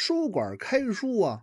书馆开书啊，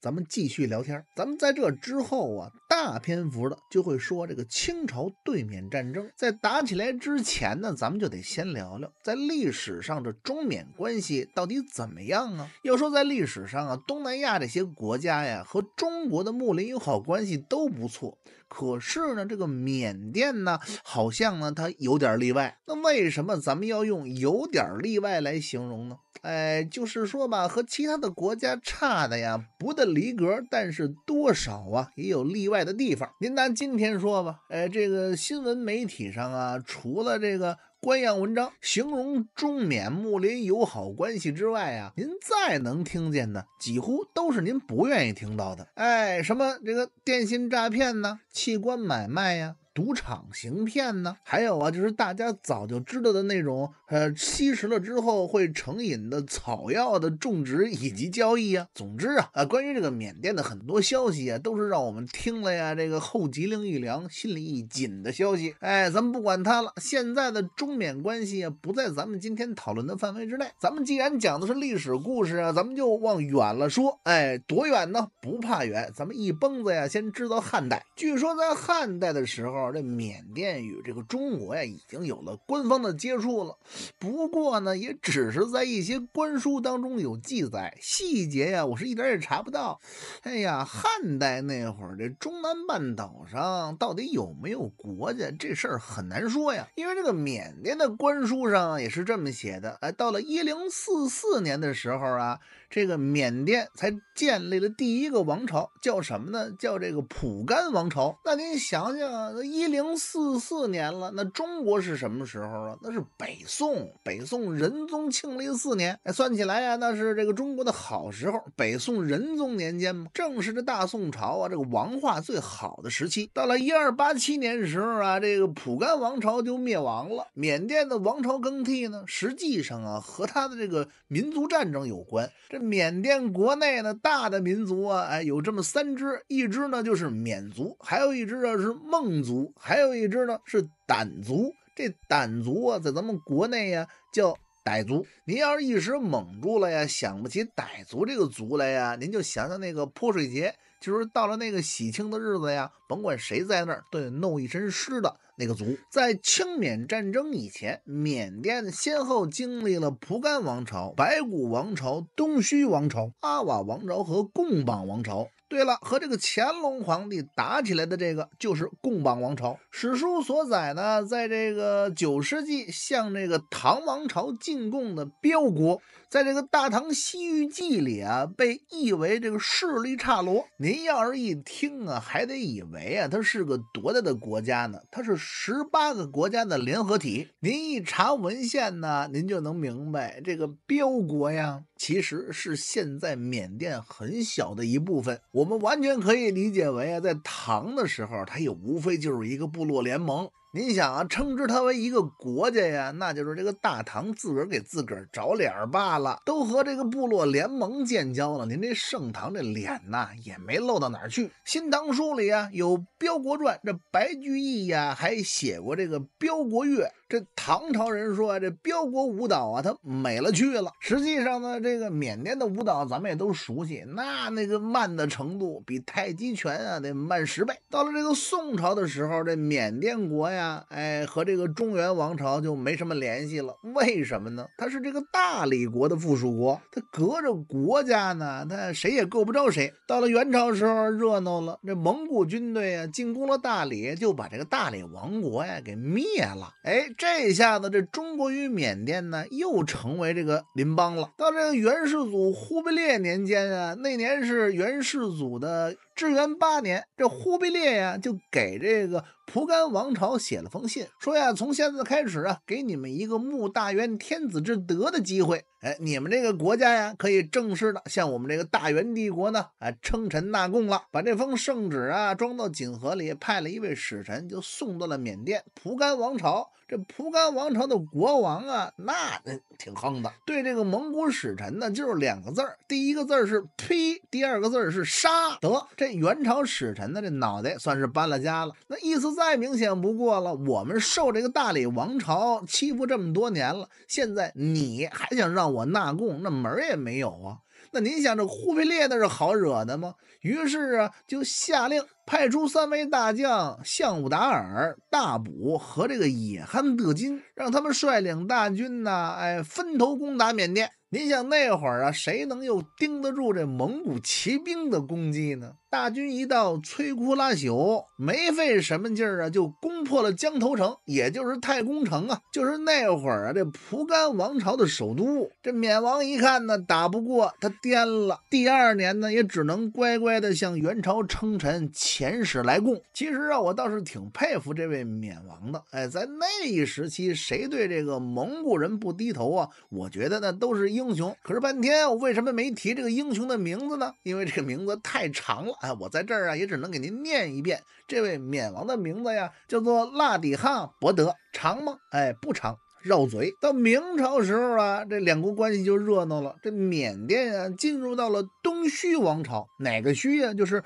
咱们继续聊天。咱们在这之后啊，大篇幅的就会说这个清朝对缅战争。在打起来之前呢，咱们就得先聊聊，在历史上这中缅关系到底怎么样啊？要说在历史上啊，东南亚这些国家呀，和中国的睦邻友好关系都不错。可是呢，这个缅甸呢，好像呢，它有点例外。那为什么咱们要用有点例外来形容呢？哎，就是说吧，和其他的国家差的呀，不得离格。但是多少啊，也有例外的地方。您拿今天说吧，哎，这个新闻媒体上啊，除了这个官样文章形容中缅睦邻友好关系之外啊，您再能听见的，几乎都是您不愿意听到的。哎，什么这个电信诈骗呢，器官买卖呀。赌场行骗呢？还有啊，就是大家早就知道的那种，呃，吸食了之后会成瘾的草药的种植以及交易啊。总之啊，啊，关于这个缅甸的很多消息啊，都是让我们听了呀，这个后脊梁一凉，心里一紧的消息。哎，咱们不管它了。现在的中缅关系啊，不在咱们今天讨论的范围之内。咱们既然讲的是历史故事啊，咱们就往远了说。哎，多远呢？不怕远，咱们一蹦子呀，先知道汉代。据说在汉代的时候。这缅甸与这个中国呀，已经有了官方的接触了。不过呢，也只是在一些官书当中有记载，细节呀，我是一点也查不到。哎呀，汉代那会儿，这中南半岛上到底有没有国家，这事儿很难说呀。因为这个缅甸的官书上也是这么写的。哎，到了一零四四年的时候啊。这个缅甸才建立了第一个王朝，叫什么呢？叫这个蒲甘王朝。那您想想，那一零四四年了，那中国是什么时候啊？那是北宋，北宋仁宗庆历四年。哎，算起来啊，那是这个中国的好时候，北宋仁宗年间嘛，正是这大宋朝啊这个王化最好的时期。到了一二八七年的时候啊，这个蒲甘王朝就灭亡了。缅甸的王朝更替呢，实际上啊，和他的这个民族战争有关。这缅甸国内的大的民族啊，哎，有这么三支，一支呢就是缅族，还有一支啊是孟族，还有一支呢是傣族。这傣族啊，在咱们国内呀叫傣族。您要是一时蒙住了呀，想不起傣族这个族来呀，您就想想那个泼水节。就是到了那个喜庆的日子呀，甭管谁在那儿，都得弄一身湿的那个族。在清缅战争以前，缅甸先后经历了蒲甘王朝、白骨王朝、东须王朝、阿瓦王朝和贡榜王朝。对了，和这个乾隆皇帝打起来的这个，就是贡榜王朝。史书所载呢，在这个九世纪向这个唐王朝进贡的标国，在这个《大唐西域记》里啊，被译为这个势力差罗。您要是一听啊，还得以为啊，它是个多大的国家呢？它是十八个国家的联合体。您一查文献呢，您就能明白这个标国呀。其实是现在缅甸很小的一部分，我们完全可以理解为啊，在唐的时候，它也无非就是一个部落联盟。您想啊，称之它为一个国家呀，那就是这个大唐自个儿给自个儿找脸儿罢了。都和这个部落联盟建交了，您这盛唐这脸呐也没露到哪儿去。《新唐书》里啊有骠国传，这白居易呀还写过这个骠国乐。这唐朝人说啊，这骠国舞蹈啊，它美了去了。实际上呢，这个缅甸的舞蹈咱们也都熟悉，那那个慢的程度比太极拳啊得慢十倍。到了这个宋朝的时候，这缅甸国呀。哎，和这个中原王朝就没什么联系了。为什么呢？它是这个大理国的附属国，它隔着国家呢，它谁也够不着谁。到了元朝时候热闹了，这蒙古军队啊进攻了大理，就把这个大理王国呀给灭了。哎，这下子这中国与缅甸呢又成为这个邻邦了。到这个元世祖忽必烈年间啊，那年是元世祖的。至元八年，这忽必烈呀，就给这个蒲甘王朝写了封信，说呀，从现在开始啊，给你们一个慕大元天子之德的机会。哎，你们这个国家呀，可以正式的向我们这个大元帝国呢，哎，称臣纳贡了。把这封圣旨啊装到锦盒里，派了一位使臣就送到了缅甸蒲甘王朝。这蒲甘王朝的国王啊，那那挺横的，对这个蒙古使臣呢，就是两个字儿，第一个字儿是呸，第二个字儿是杀。得这元朝使臣的这脑袋算是搬了家了。那意思再明显不过了，我们受这个大理王朝欺负这么多年了，现在你还想让我？我纳贡那门儿也没有啊！那您想这忽必烈那是好惹的吗？于是啊，就下令派出三位大将：项武达尔、大卜和这个野憨德金，让他们率领大军呢，哎，分头攻打缅甸。您想那会儿啊，谁能又盯得住这蒙古骑兵的攻击呢？大军一到，摧枯拉朽，没费什么劲儿啊，就攻破了江头城，也就是太公城啊，就是那会儿啊，这蒲甘王朝的首都。这缅王一看呢，打不过，他颠了。第二年呢，也只能乖乖的向元朝称臣，遣使来贡。其实啊，我倒是挺佩服这位缅王的。哎，在那一时期，谁对这个蒙古人不低头啊？我觉得呢，都是英雄。可是半天，我为什么没提这个英雄的名字呢？因为这个名字太长了。啊，我在这儿啊，也只能给您念一遍这位缅王的名字呀，叫做拉底汗伯德，长吗？哎，不长，绕嘴。到明朝时候啊，这两国关系就热闹了。这缅甸啊，进入到了东虚王朝，哪个虚呀？就是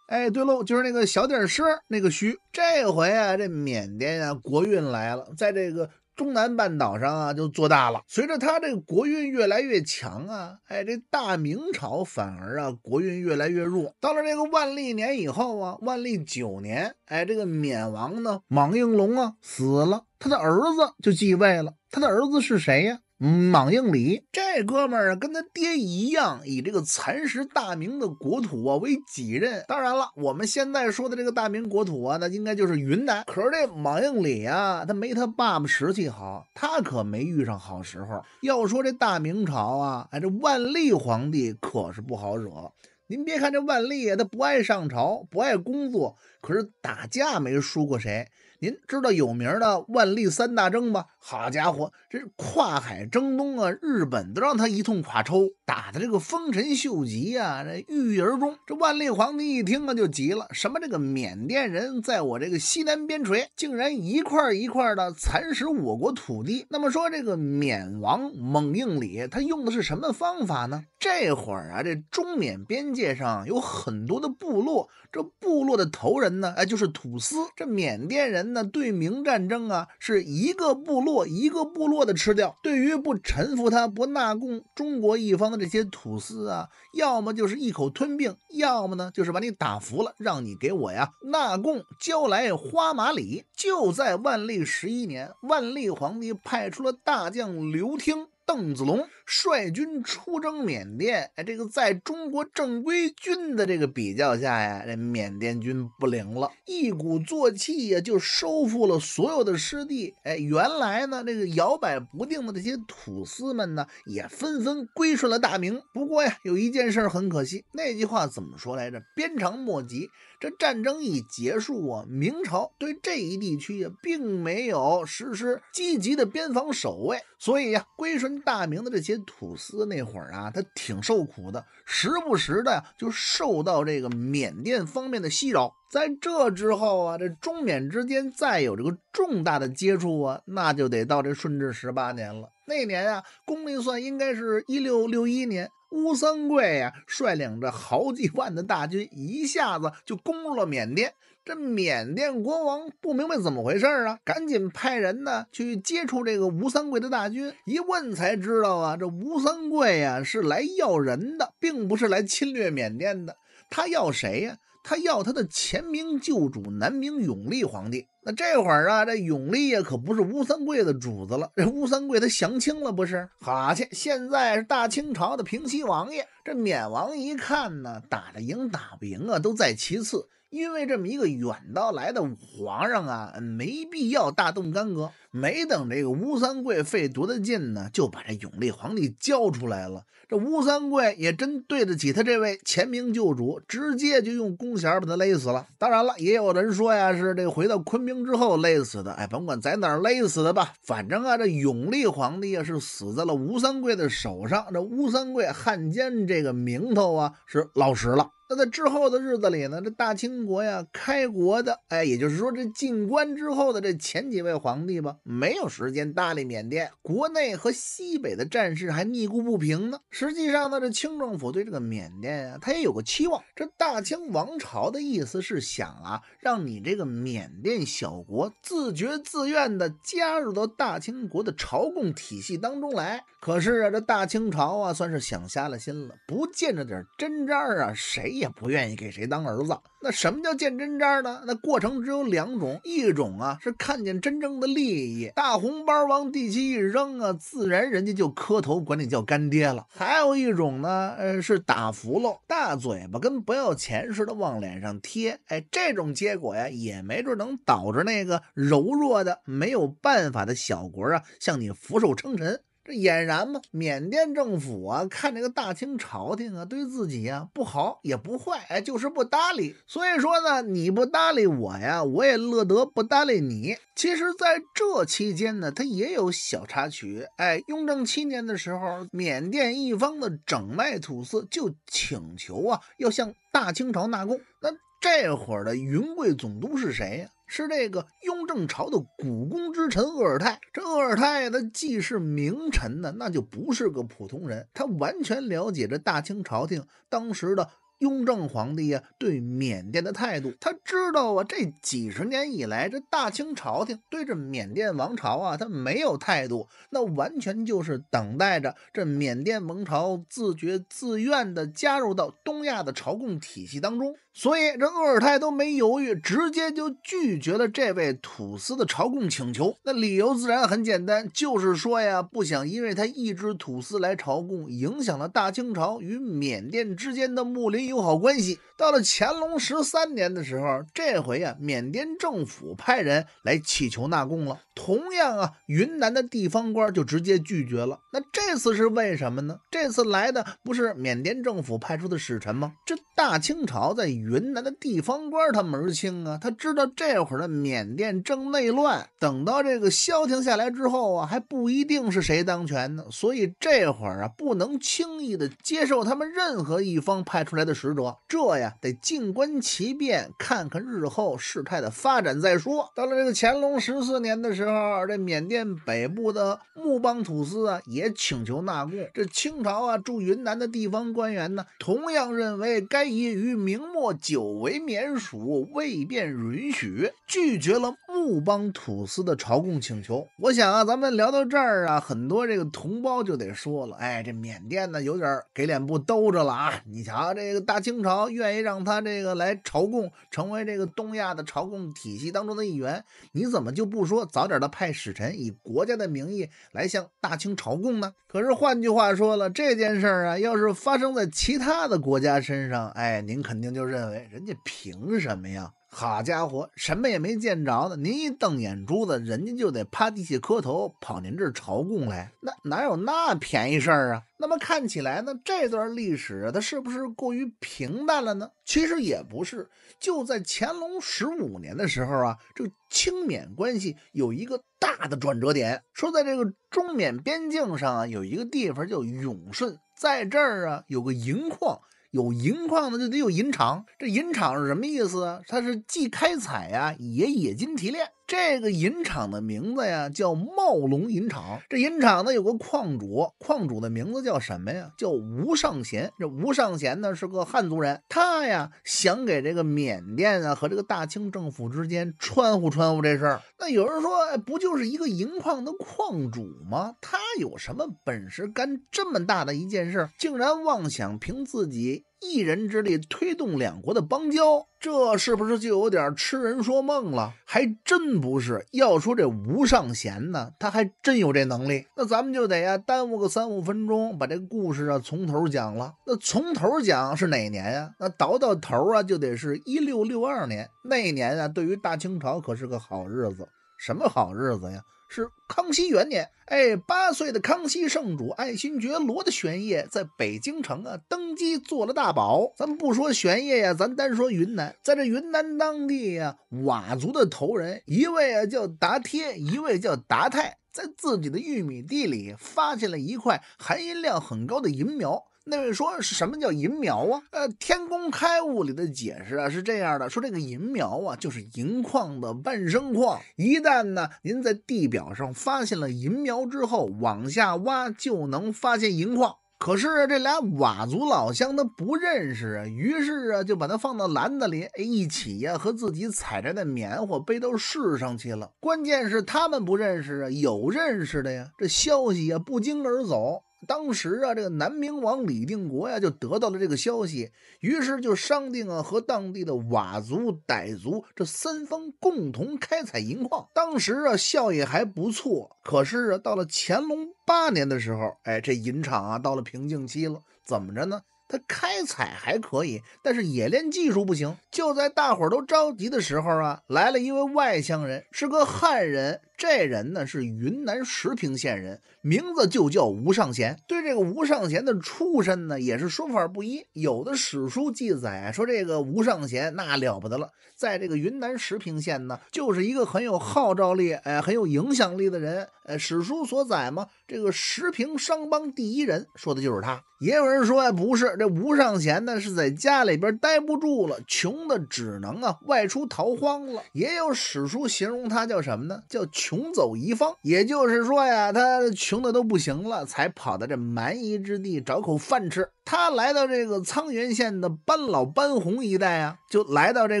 哎，对喽，就是那个小点声那个虚。这回啊，这缅甸啊，国运来了，在这个。中南半岛上啊，就做大了。随着他这个国运越来越强啊，哎，这大明朝反而啊国运越来越弱。到了这个万历年以后啊，万历九年，哎，这个缅王呢，莽应龙啊死了，他的儿子就继位了。他的儿子是谁呀？莽应礼这哥们儿跟他爹一样，以这个蚕食大明的国土啊为己任。当然了，我们现在说的这个大明国土啊，那应该就是云南。可是这莽应礼啊，他没他爸爸实气好，他可没遇上好时候。要说这大明朝啊，哎，这万历皇帝可是不好惹。您别看这万历啊，他不爱上朝，不爱工作，可是打架没输过谁。您知道有名的万历三大征吧？好家伙，这跨海征东啊，日本都让他一通垮抽，打的这个丰臣秀吉啊，这郁郁而终。这万历皇帝一听啊，就急了：什么这个缅甸人在我这个西南边陲，竟然一块一块的蚕食我国土地？那么说这个缅王蒙应礼，他用的是什么方法呢？这会儿啊，这中缅边界上有很多的部落，这部落的头人呢，哎，就是土司，这缅甸人。那对明战争啊，是一个部落一个部落的吃掉。对于不臣服他、不纳贡中国一方的这些土司啊，要么就是一口吞并，要么呢就是把你打服了，让你给我呀纳贡交来花马礼。就在万历十一年，万历皇帝派出了大将刘听、邓子龙。率军出征缅甸，哎，这个在中国正规军的这个比较下呀，这缅甸军不灵了，一鼓作气呀，就收复了所有的失地。哎，原来呢，这个摇摆不定的这些土司们呢，也纷纷归顺了大明。不过呀，有一件事很可惜，那句话怎么说来着？“鞭长莫及。”这战争一结束啊，明朝对这一地区也并没有实施积极的边防守卫。所以呀，归顺大明的这些土司那会儿啊，他挺受苦的，时不时的就受到这个缅甸方面的袭扰。在这之后啊，这中缅之间再有这个重大的接触啊，那就得到这顺治十八年了。那年啊，公历算应该是一六六一年，乌三桂呀率领着好几万的大军，一下子就攻入了缅甸。这缅甸国王不明白怎么回事啊，赶紧派人呢去接触这个吴三桂的大军。一问才知道啊，这吴三桂呀是来要人的，并不是来侵略缅甸的。他要谁呀？他要他的前明旧主南明永历皇帝。那这会儿啊，这永历呀可不是吴三桂的主子了。这吴三桂他降清了，不是？哈去，现在是大清朝的平西王爷。这缅王一看呢，打得赢打不赢啊，都在其次。因为这么一个远道来的皇上啊，没必要大动干戈。没等这个吴三桂费多大劲呢，就把这永历皇帝交出来了。这吴三桂也真对得起他这位前明旧主，直接就用弓弦把他勒死了。当然了，也有人说呀，是这回到昆明之后勒死的。哎，甭管在哪儿勒死的吧，反正啊，这永历皇帝啊是死在了吴三桂的手上。这吴三桂汉奸这个名头啊是老实了。那在之后的日子里呢？这大清国呀，开国的，哎，也就是说这进关之后的这前几位皇帝吧，没有时间搭理缅甸，国内和西北的战事还逆顾不平呢。实际上呢，这清政府对这个缅甸呀，他也有个期望。这大清王朝的意思是想啊，让你这个缅甸小国自觉自愿的加入到大清国的朝贡体系当中来。可是啊，这大清朝啊，算是想瞎了心了，不见着点真章啊，谁？也不愿意给谁当儿子。那什么叫见真章呢？那过程只有两种，一种啊是看见真正的利益，大红包往地基一扔啊，自然人家就磕头管你叫干爹了。还有一种呢，呃，是打服了，大嘴巴跟不要钱似的往脸上贴。哎，这种结果呀，也没准能导致那个柔弱的没有办法的小国啊，向你俯首称臣。这俨然嘛，缅甸政府啊，看这个大清朝廷啊，对自己啊不好也不坏，哎，就是不搭理。所以说呢，你不搭理我呀，我也乐得不搭理你。其实，在这期间呢，他也有小插曲。哎，雍正七年的时候，缅甸一方的整卖土司就请求啊，要向大清朝纳贡。那这会儿的云贵总督是谁呀？是这个雍正朝的股肱之臣鄂尔泰，这鄂尔泰他既是名臣呢，那就不是个普通人，他完全了解这大清朝廷当时的雍正皇帝呀对缅甸的态度，他知道啊这几十年以来这大清朝廷对这缅甸王朝啊他没有态度，那完全就是等待着这缅甸王朝自觉自愿的加入到东亚的朝贡体系当中。所以这鄂尔泰都没犹豫，直接就拒绝了这位土司的朝贡请求。那理由自然很简单，就是说呀，不想因为他一支土司来朝贡，影响了大清朝与缅甸之间的睦邻友好关系。到了乾隆十三年的时候，这回呀，缅甸政府派人来乞求纳贡了。同样啊，云南的地方官就直接拒绝了。那这次是为什么呢？这次来的不是缅甸政府派出的使臣吗？这大清朝在云。云南的地方官他门儿清啊，他知道这会儿的缅甸正内乱，等到这个消停下来之后啊，还不一定是谁当权呢。所以这会儿啊，不能轻易的接受他们任何一方派出来的使者，这呀得静观其变，看看日后事态的发展再说。到了这个乾隆十四年的时候，这缅甸北部的木邦土司啊，也请求纳贡。这清朝啊，驻云南的地方官员呢，同样认为该夷于明末。久违免署未便允许，拒绝了。木邦土司的朝贡请求，我想啊，咱们聊到这儿啊，很多这个同胞就得说了，哎，这缅甸呢有点给脸不兜着了啊！你瞧，这个大清朝愿意让他这个来朝贡，成为这个东亚的朝贡体系当中的一员，你怎么就不说早点的派使臣以国家的名义来向大清朝贡呢？可是换句话说了，这件事儿啊，要是发生在其他的国家身上，哎，您肯定就认为人家凭什么呀？好家伙，什么也没见着呢，您一瞪眼珠子，人家就得趴地下磕头，跑您这儿朝贡来，那哪有那便宜事儿啊？那么看起来呢，这段历史它是不是过于平淡了呢？其实也不是，就在乾隆十五年的时候啊，这清缅关系有一个大的转折点，说在这个中缅边境上啊，有一个地方叫永顺，在这儿啊有个银矿。有银矿的就得有银厂，这银厂是什么意思啊？它是既开采呀，也冶金提炼。这个银厂的名字呀，叫茂龙银厂。这银厂呢有个矿主，矿主的名字叫什么呀？叫吴尚贤。这吴尚贤呢是个汉族人，他呀想给这个缅甸啊和这个大清政府之间穿乎穿乎这事儿。那有人说，哎，不就是一个银矿的矿主吗？他有什么本事干这么大的一件事？竟然妄想凭自己。一人之力推动两国的邦交，这是不是就有点痴人说梦了？还真不是。要说这吴尚贤呢，他还真有这能力。那咱们就得呀，耽误个三五分钟，把这故事啊从头讲了。那从头讲是哪年呀？那倒到头啊，就得是一六六二年。那年啊，对于大清朝可是个好日子。什么好日子呀？是康熙元年，哎，八岁的康熙圣主爱新觉罗的玄烨在北京城啊登基做了大宝。咱们不说玄烨呀，咱单说云南，在这云南当地啊，佤族的头人一位啊叫达贴，一位叫达泰，在自己的玉米地里发现了一块含银量很高的银苗。那位说是什么叫银苗啊？呃，《天工开物》里的解释啊是这样的：说这个银苗啊，就是银矿的伴生矿。一旦呢，您在地表上发现了银苗之后，往下挖就能发现银矿。可是这俩佤族老乡他不认识啊，于是啊，就把它放到篮子里，哎，一起呀和自己采摘的棉花背到市上去了。关键是他们不认识啊，有认识的呀，这消息啊不胫而走。当时啊，这个南明王李定国呀，就得到了这个消息，于是就商定啊，和当地的佤族、傣族这三方共同开采银矿。当时啊，效益还不错。可是啊，到了乾隆八年的时候，哎，这银厂啊，到了瓶颈期了。怎么着呢？他开采还可以，但是冶炼技术不行。就在大伙儿都着急的时候啊，来了一位外乡人，是个汉人。这人呢是云南石屏县人，名字就叫吴尚贤。对这个吴尚贤的出身呢，也是说法不一。有的史书记载说这个吴尚贤那了不得了，在这个云南石屏县呢，就是一个很有号召力、哎很有影响力的人。哎，史书所载嘛，这个石屏商帮第一人，说的就是他。也有人说呀，不是，这吴尚贤呢是在家里边待不住了，穷的只能啊外出逃荒了。也有史书形容他叫什么呢？叫穷。穷走一方，也就是说呀，他穷的都不行了，才跑到这蛮夷之地找口饭吃。他来到这个沧源县的班老班红一带啊，就来到这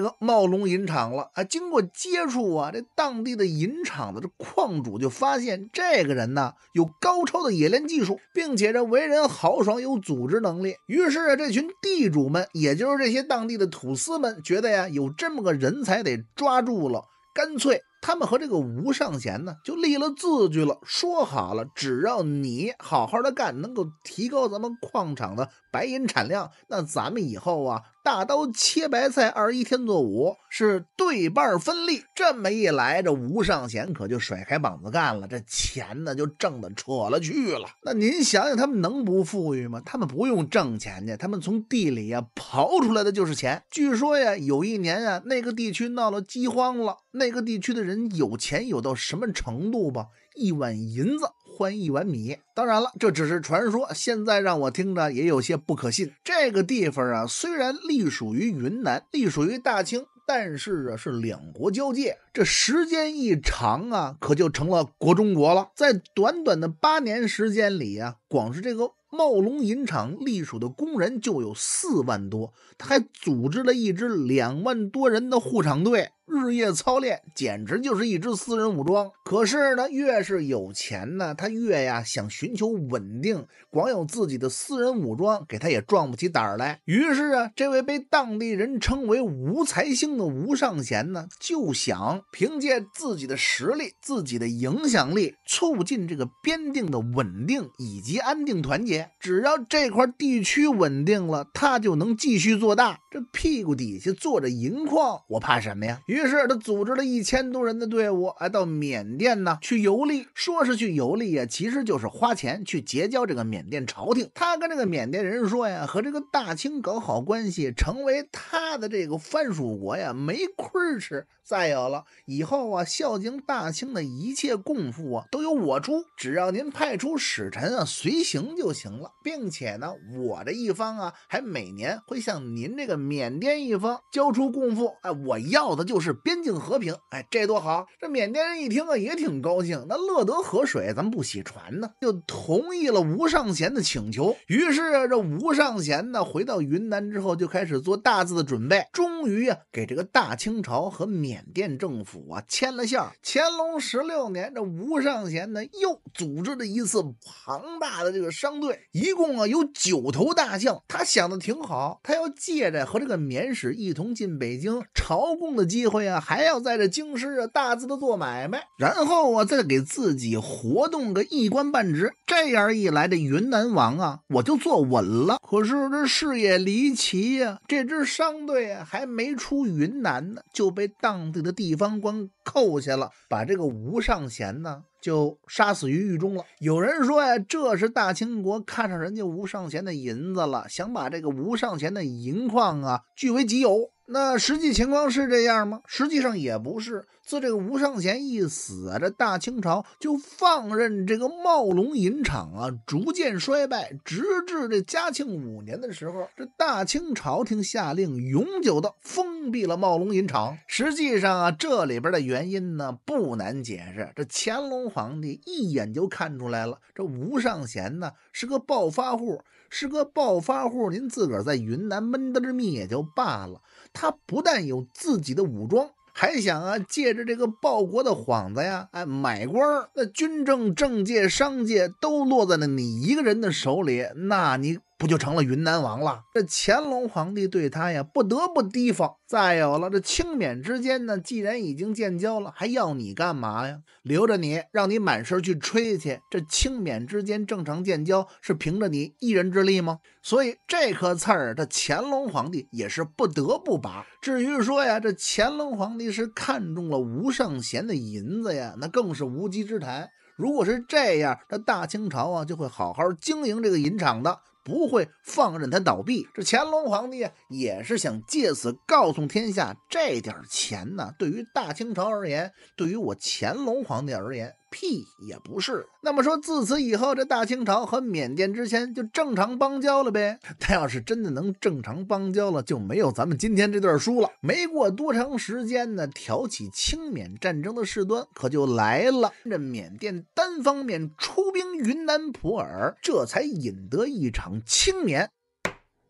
个茂龙银厂了啊。经过接触啊，这当地的银厂的这矿主就发现这个人呢有高超的冶炼技术，并且这为人豪爽，有组织能力。于是这群地主们，也就是这些当地的土司们，觉得呀，有这么个人才得抓住了，干脆。他们和这个吴尚贤呢，就立了字据了，说好了，只要你好好的干，能够提高咱们矿场的白银产量，那咱们以后啊，大刀切白菜，二一天作五，是对半分利。这么一来，这吴尚贤可就甩开膀子干了，这钱呢就挣的扯了去了。那您想想，他们能不富裕吗？他们不用挣钱去，他们从地里呀刨出来的就是钱。据说呀，有一年呀，那个地区闹了饥荒了，那个地区的人。人有钱有到什么程度吧？一碗银子换一碗米。当然了，这只是传说。现在让我听着也有些不可信。这个地方啊，虽然隶属于云南，隶属于大清，但是啊，是两国交界。这时间一长啊，可就成了国中国了。在短短的八年时间里啊，光是这个茂龙银厂隶属的工人就有四万多，他还组织了一支两万多人的护厂队，日夜操练，简直就是一支私人武装。可是呢，越是有钱呢，他越呀想寻求稳定。光有自己的私人武装，给他也壮不起胆来。于是啊，这位被当地人称为吴才兴的吴尚贤呢，就想凭借自己的实力、自己的影响力，促进这个边境的稳定以及。安定团结，只要这块地区稳定了，它就能继续做大。这屁股底下坐着银矿，我怕什么呀？于是他组织了一千多人的队伍，哎，到缅甸呢去游历。说是去游历呀，其实就是花钱去结交这个缅甸朝廷。他跟这个缅甸人说呀，和这个大清搞好关系，成为他的这个藩属国呀，没亏吃。再有了以后啊，孝敬大清的一切贡赋啊，都由我出，只要您派出使臣啊随行就行了。并且呢，我这一方啊，还每年会向您这个。缅甸一方交出供奉，哎，我要的就是边境和平，哎，这多好！这缅甸人一听啊，也挺高兴，那乐得河水，咱们不洗船呢，就同意了吴尚贤的请求。于是啊，这吴尚贤呢，回到云南之后，就开始做大字的准备。终于啊，给这个大清朝和缅甸政府啊签了线儿。乾隆十六年，这吴尚贤呢，又组织了一次庞大的这个商队，一共啊有九头大象。他想的挺好，他要借着。和这个免使一同进北京朝贡的机会啊，还要在这京师啊大肆的做买卖，然后啊再给自己活动个一官半职，这样一来这云南王啊我就坐稳了。可是这事也离奇呀，这支商队啊还没出云南呢，就被当地的地方官扣下了，把这个吴尚贤呢。就杀死于狱中了。有人说呀，这是大清国看上人家吴尚贤的银子了，想把这个吴尚贤的银矿啊据为己有。那实际情况是这样吗？实际上也不是。自这个吴尚贤一死，啊，这大清朝就放任这个茂龙银厂啊逐渐衰败，直至这嘉庆五年的时候，这大清朝廷下令永久的封闭了茂龙银厂。实际上啊，这里边的原因呢不难解释。这乾隆皇帝一眼就看出来了，这吴尚贤呢是个暴发户，是个暴发户，您自个儿在云南闷得密也就罢了。他不但有自己的武装，还想啊，借着这个报国的幌子呀，哎，买官儿。那军政、政界、商界都落在了你一个人的手里，那你……不就成了云南王了？这乾隆皇帝对他呀，不得不提防。再有了这清缅之间呢，既然已经建交了，还要你干嘛呀？留着你，让你满身去吹去。这清缅之间正常建交是凭着你一人之力吗？所以这颗刺儿，这乾隆皇帝也是不得不拔。至于说呀，这乾隆皇帝是看中了吴胜贤的银子呀，那更是无稽之谈。如果是这样，那大清朝啊，就会好好经营这个银厂的。不会放任他倒闭。这乾隆皇帝啊，也是想借此告诉天下，这点钱呢，对于大清朝而言，对于我乾隆皇帝而言。屁也不是。那么说，自此以后，这大清朝和缅甸之前就正常邦交了呗。他 要是真的能正常邦交了，就没有咱们今天这段书了。没过多长时间呢，挑起清缅战争的事端可就来了。这缅甸单方面出兵云南普洱，这才引得一场清缅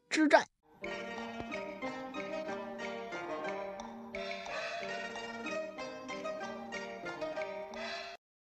之战。